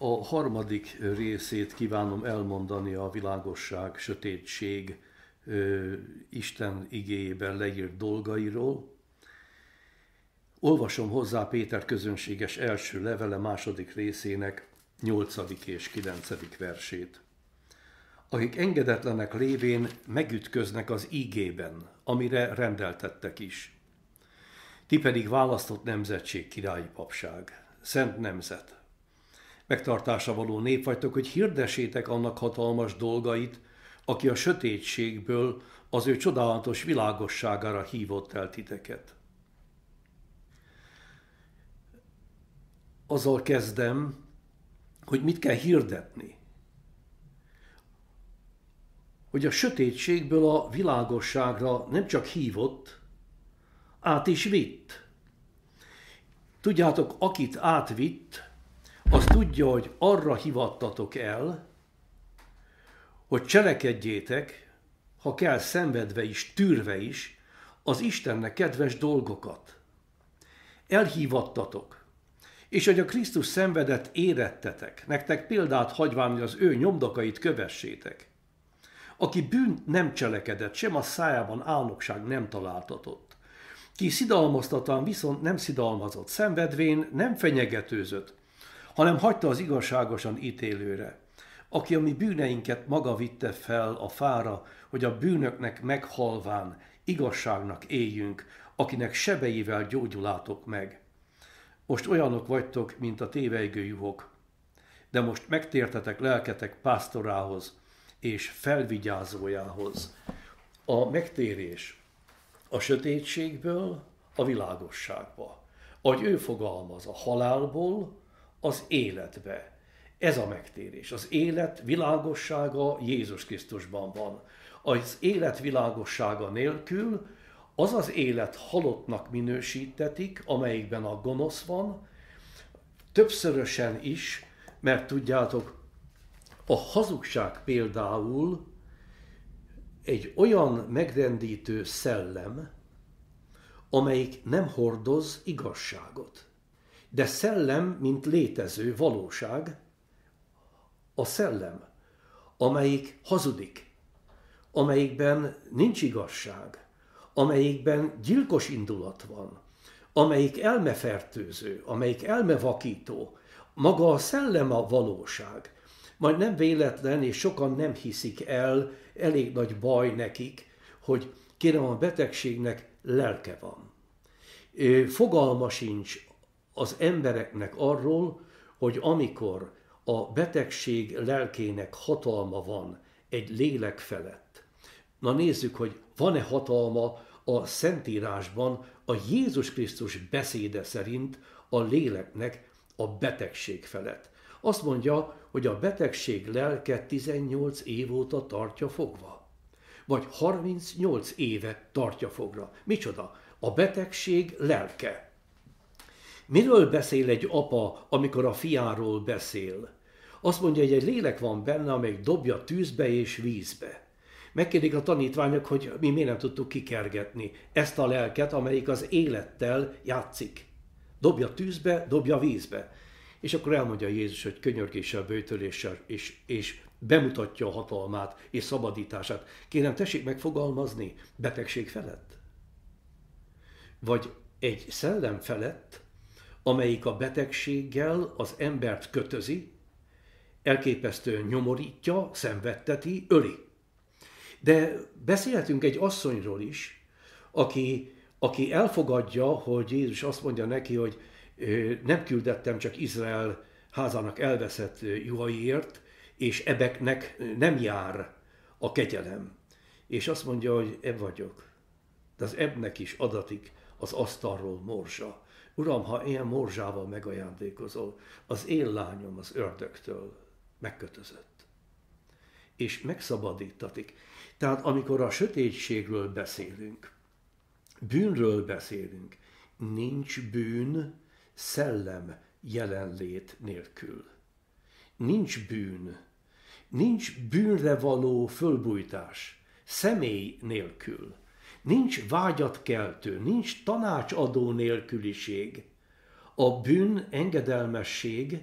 A harmadik részét kívánom elmondani a világosság, sötétség, Isten igéjében leírt dolgairól. Olvasom hozzá Péter közönséges első levele második részének 8. és 9. versét. Akik engedetlenek lévén megütköznek az ígében, amire rendeltettek is. Ti pedig választott nemzetség királyi papság, szent nemzet, megtartása való nép vagytok, hogy hirdessétek annak hatalmas dolgait, aki a sötétségből az ő csodálatos világosságára hívott el titeket. Azzal kezdem, hogy mit kell hirdetni. Hogy a sötétségből a világosságra nem csak hívott, át is vitt. Tudjátok, akit átvitt, tudja, hogy arra hivattatok el, hogy cselekedjétek, ha kell szenvedve is, tűrve is, az Istennek kedves dolgokat. Elhívattatok, és hogy a Krisztus szenvedett érettetek, nektek példát hagyván, hogy az ő nyomdokait kövessétek. Aki bűnt nem cselekedett, sem a szájában álnokság nem találtatott. Ki szidalmaztatán viszont nem szidalmazott, szenvedvén nem fenyegetőzött, hanem hagyta az igazságosan ítélőre, aki a mi bűneinket maga vitte fel a fára, hogy a bűnöknek meghalván igazságnak éljünk, akinek sebeivel gyógyulátok meg. Most olyanok vagytok, mint a tévejgő juhok, de most megtértetek lelketek pásztorához és felvigyázójához. A megtérés a sötétségből a világosságba. Ahogy ő fogalmaz, a halálból az életbe. Ez a megtérés. Az élet világossága Jézus Krisztusban van. Az élet világossága nélkül az az élet halottnak minősítetik, amelyikben a gonosz van, többszörösen is, mert tudjátok, a hazugság például egy olyan megrendítő szellem, amelyik nem hordoz igazságot. De szellem, mint létező valóság, a szellem, amelyik hazudik, amelyikben nincs igazság, amelyikben gyilkos indulat van, amelyik elmefertőző, amelyik elmevakító, maga a szellem a valóság. Majd nem véletlen, és sokan nem hiszik el, elég nagy baj nekik, hogy kérem a betegségnek lelke van. Fogalma sincs az embereknek arról, hogy amikor a betegség lelkének hatalma van egy lélek felett, na nézzük, hogy van-e hatalma a Szentírásban a Jézus Krisztus beszéde szerint a léleknek a betegség felett. Azt mondja, hogy a betegség lelke 18 év óta tartja fogva. Vagy 38 éve tartja fogra. Micsoda? A betegség lelke. Miről beszél egy apa, amikor a fiáról beszél? Azt mondja, hogy egy lélek van benne, amelyik dobja tűzbe és vízbe. Megkérdik a tanítványok, hogy mi miért nem tudtuk kikergetni ezt a lelket, amelyik az élettel játszik. Dobja tűzbe, dobja vízbe. És akkor elmondja Jézus, hogy könyörgéssel, bőtöléssel, és, és bemutatja a hatalmát és szabadítását. Kérem, tessék megfogalmazni betegség felett? Vagy egy szellem felett, amelyik a betegséggel az embert kötözi, elképesztően nyomorítja, szenvedteti, öli. De beszélhetünk egy asszonyról is, aki, aki elfogadja, hogy Jézus azt mondja neki, hogy nem küldettem csak Izrael házának elveszett juhaiért, és ebeknek nem jár a kegyelem. És azt mondja, hogy ebb vagyok. De az ebnek is adatik az asztalról morzsa. Uram, ha én morzsával megajándékozol, az én lányom az ördögtől megkötözött. És megszabadítatik. Tehát amikor a sötétségről beszélünk, bűnről beszélünk, nincs bűn szellem jelenlét nélkül. Nincs bűn, nincs bűnre való fölbújtás személy nélkül nincs vágyatkeltő, nincs tanácsadó nélküliség. A bűn engedelmesség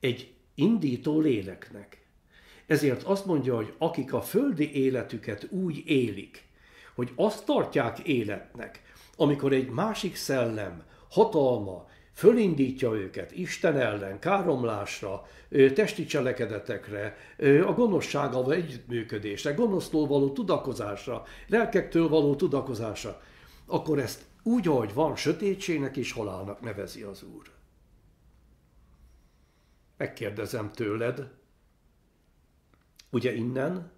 egy indító léleknek. Ezért azt mondja, hogy akik a földi életüket úgy élik, hogy azt tartják életnek, amikor egy másik szellem, hatalma, fölindítja őket Isten ellen, káromlásra, testi cselekedetekre, a gonoszsággal együttműködésre, gonosztól való tudakozásra, lelkektől való tudakozásra, akkor ezt úgy, ahogy van, sötétségnek és halálnak nevezi az Úr. Megkérdezem tőled, ugye innen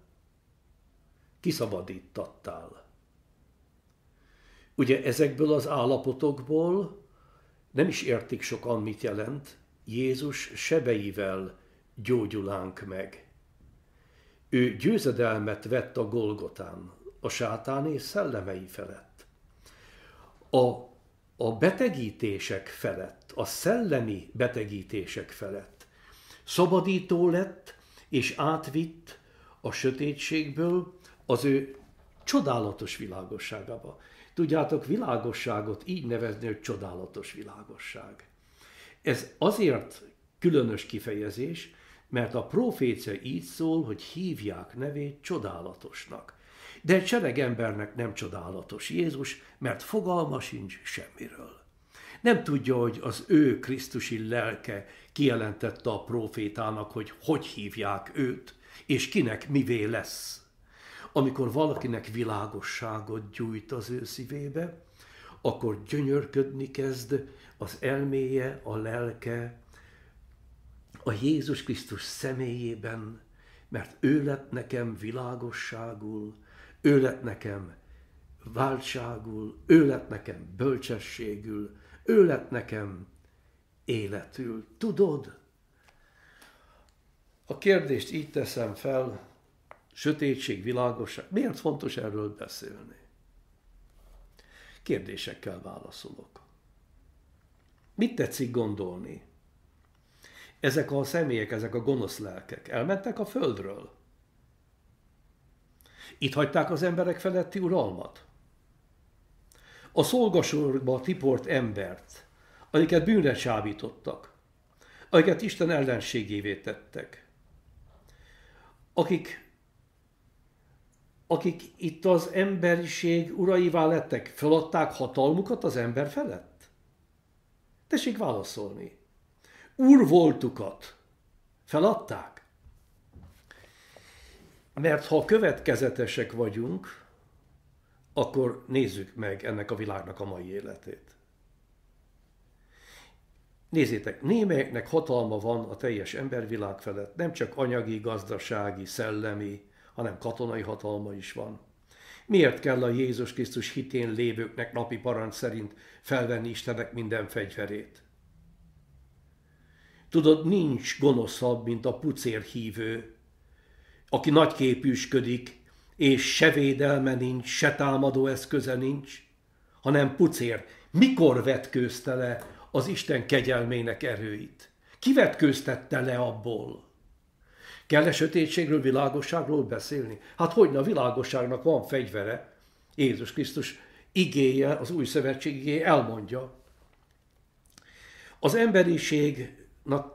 kiszabadítattál? Ugye ezekből az állapotokból nem is értik sokan, mit jelent, Jézus sebeivel gyógyulánk meg. Ő győzedelmet vett a Golgotán, a sátáné szellemei felett. A, a betegítések felett, a szellemi betegítések felett. Szabadító lett és átvitt a sötétségből az ő csodálatos világosságába. Tudjátok, világosságot így nevezni, hogy csodálatos világosság. Ez azért különös kifejezés, mert a profécia így szól, hogy hívják nevét csodálatosnak. De egy sereg embernek nem csodálatos Jézus, mert fogalma sincs semmiről. Nem tudja, hogy az ő Krisztusi lelke kijelentette a profétának, hogy hogy hívják őt, és kinek mivé lesz. Amikor valakinek világosságot gyújt az ő szívébe, akkor gyönyörködni kezd az elméje, a lelke, a Jézus Krisztus személyében, mert ő lett nekem világosságul, ő lett nekem váltságul, ő lett nekem bölcsességül, ő lett nekem életül. Tudod? A kérdést így teszem fel, sötétség, világosság. Miért fontos erről beszélni? Kérdésekkel válaszolok. Mit tetszik gondolni? Ezek a személyek, ezek a gonosz lelkek elmentek a földről. Itt hagyták az emberek feletti uralmat. A szolgasorba tiport embert, akiket bűnre csábítottak, akiket Isten ellenségévé tettek, akik akik itt az emberiség uraivá lettek, feladták hatalmukat az ember felett? Tessék válaszolni. Úr voltukat feladták? Mert ha következetesek vagyunk, akkor nézzük meg ennek a világnak a mai életét. Nézzétek, némelyeknek hatalma van a teljes embervilág felett, nem csak anyagi, gazdasági, szellemi, hanem katonai hatalma is van. Miért kell a Jézus Krisztus hitén lévőknek napi parancs szerint felvenni Istenek minden fegyverét? Tudod, nincs gonoszabb, mint a pucér hívő, aki képűsködik, és se védelme nincs, se támadó eszköze nincs, hanem pucér. Mikor vetkőzte le az Isten kegyelmének erőit? Kivetkőztette le abból? Kell-e sötétségről, világosságról beszélni? Hát hogy a világosságnak van fegyvere. Jézus Krisztus igéje, az új szövetség igéje elmondja. Az emberiségnek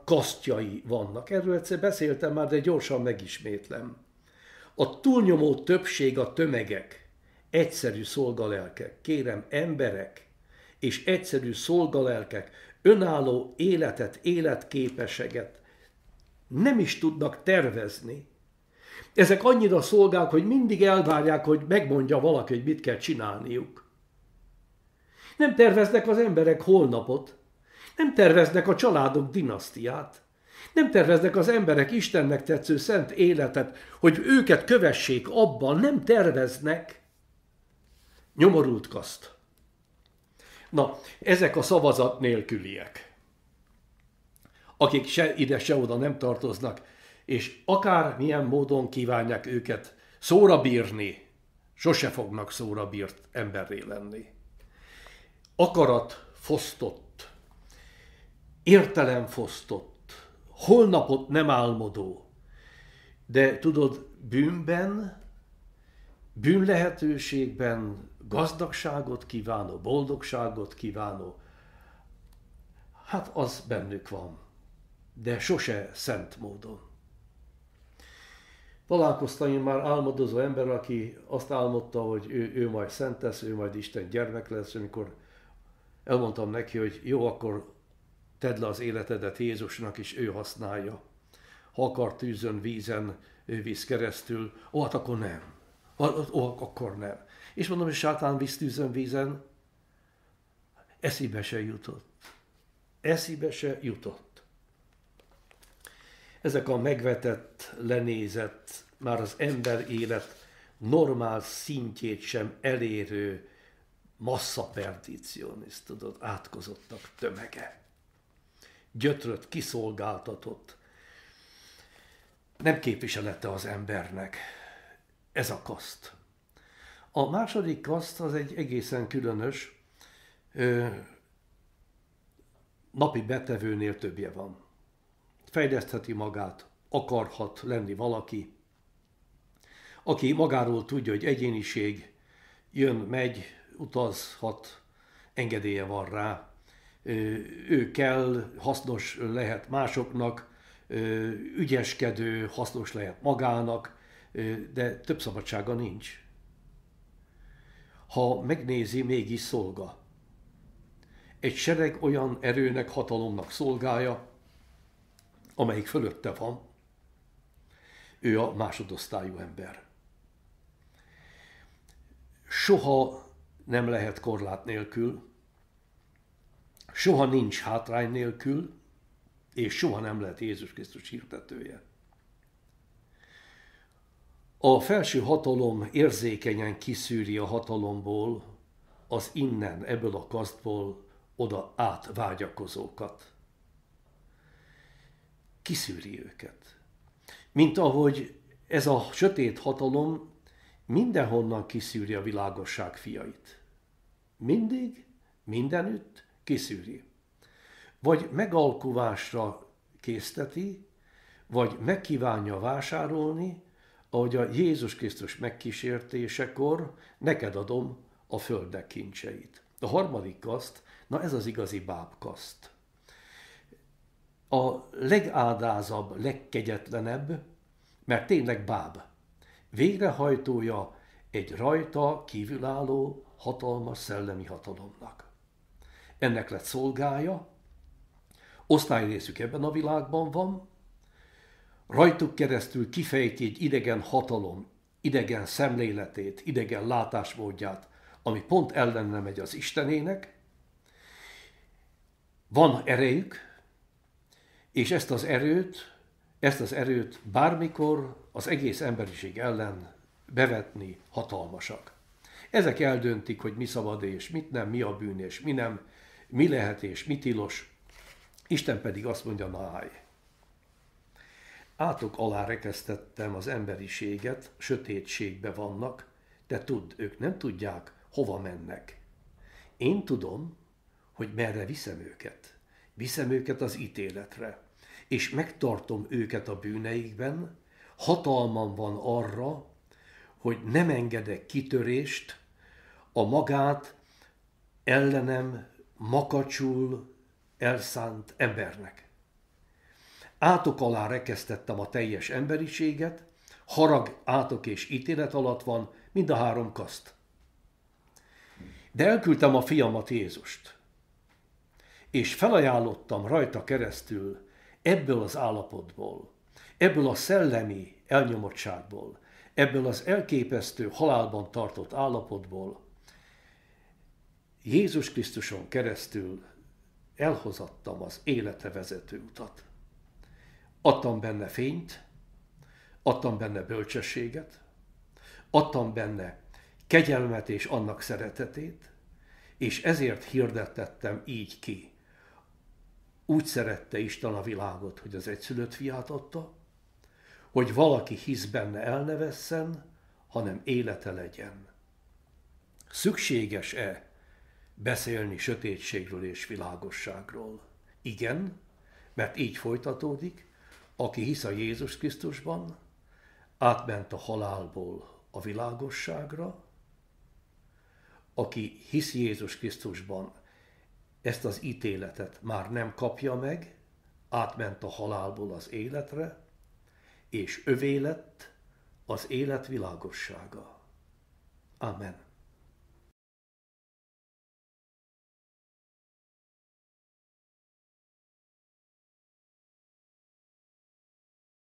kasztjai vannak. Erről egyszer beszéltem már, de gyorsan megismétlem. A túlnyomó többség a tömegek, egyszerű szolgalelkek, kérem emberek, és egyszerű szolgalelkek, önálló életet, életképeseget, nem is tudnak tervezni. Ezek annyira szolgálnak, hogy mindig elvárják, hogy megmondja valaki, hogy mit kell csinálniuk. Nem terveznek az emberek holnapot, nem terveznek a családok dinasztiát, nem terveznek az emberek Istennek tetsző szent életet, hogy őket kövessék abban, nem terveznek. Nyomorult kaszt. Na, ezek a szavazat nélküliek akik se ide, se oda nem tartoznak, és akár milyen módon kívánják őket szóra bírni, sose fognak szóra bírt emberré lenni. Akarat fosztott, értelem fosztott, holnapot nem álmodó, de tudod, bűnben, bűnlehetőségben gazdagságot kívánó, boldogságot kívánó, hát az bennük van de sose szent módon. Találkoztam én már álmodozó ember, aki azt álmodta, hogy ő, ő majd szent lesz, ő majd Isten gyermek lesz, amikor elmondtam neki, hogy jó, akkor tedd le az életedet Jézusnak, és ő használja. Ha akar tűzön, vízen, ő visz keresztül, ó, hát akkor nem. Ó, akkor nem. És mondom, hogy sátán visz tűzön, vízen, eszébe se jutott. Eszébe se jutott. Ezek a megvetett, lenézett, már az ember élet normál szintjét sem elérő masszaperdicionist, tudod, átkozottak tömege. Gyötrött, kiszolgáltatott. Nem képviselete az embernek. Ez a kaszt. A második kaszt az egy egészen különös, ö, napi betevőnél többje van fejlesztheti magát, akarhat lenni valaki, aki magáról tudja, hogy egyéniség, jön, megy, utazhat, engedélye van rá, ő kell, hasznos lehet másoknak, ügyeskedő, hasznos lehet magának, de több szabadsága nincs. Ha megnézi, mégis szolga. Egy sereg olyan erőnek, hatalomnak szolgálja amelyik fölötte van, ő a másodosztályú ember. Soha nem lehet korlát nélkül, soha nincs hátrány nélkül, és soha nem lehet Jézus Krisztus hirdetője. A felső hatalom érzékenyen kiszűri a hatalomból az innen, ebből a kasztból oda átvágyakozókat kiszűri őket. Mint ahogy ez a sötét hatalom mindenhonnan kiszűri a világosság fiait. Mindig, mindenütt kiszűri. Vagy megalkuvásra készteti, vagy megkívánja vásárolni, ahogy a Jézus Krisztus megkísértésekor neked adom a földek kincseit. A harmadik kaszt, na ez az igazi bábkaszt a legáldázabb, legkegyetlenebb, mert tényleg báb, végrehajtója egy rajta kívülálló hatalmas szellemi hatalomnak. Ennek lett szolgája, osztályrészük ebben a világban van, rajtuk keresztül kifejti egy idegen hatalom, idegen szemléletét, idegen látásmódját, ami pont ellenre megy az Istenének, van erejük, és ezt az erőt, ezt az erőt bármikor az egész emberiség ellen bevetni hatalmasak. Ezek eldöntik, hogy mi szabad és mit nem, mi a bűn és mi nem, mi lehet és mi tilos. Isten pedig azt mondja, na állj. Átok alá rekesztettem az emberiséget, sötétségbe vannak, de tudd, ők nem tudják, hova mennek. Én tudom, hogy merre viszem őket viszem őket az ítéletre, és megtartom őket a bűneikben, hatalmam van arra, hogy nem engedek kitörést a magát ellenem makacsul elszánt embernek. Átok alá rekesztettem a teljes emberiséget, harag, átok és ítélet alatt van mind a három kaszt. De elküldtem a fiamat Jézust, és felajánlottam rajta keresztül ebből az állapotból, ebből a szellemi elnyomottságból, ebből az elképesztő halálban tartott állapotból Jézus Krisztuson keresztül elhozattam az élete vezető utat. Adtam benne fényt, adtam benne bölcsességet, adtam benne kegyelmet és annak szeretetét, és ezért hirdetettem így ki úgy szerette Isten a világot, hogy az egyszülött fiát adta, hogy valaki hisz benne el ne vesszen, hanem élete legyen. Szükséges-e beszélni sötétségről és világosságról? Igen, mert így folytatódik, aki hisz a Jézus Krisztusban, átment a halálból a világosságra, aki hisz Jézus Krisztusban, ezt az ítéletet már nem kapja meg, átment a halálból az életre, és övé lett az élet világossága. Amen.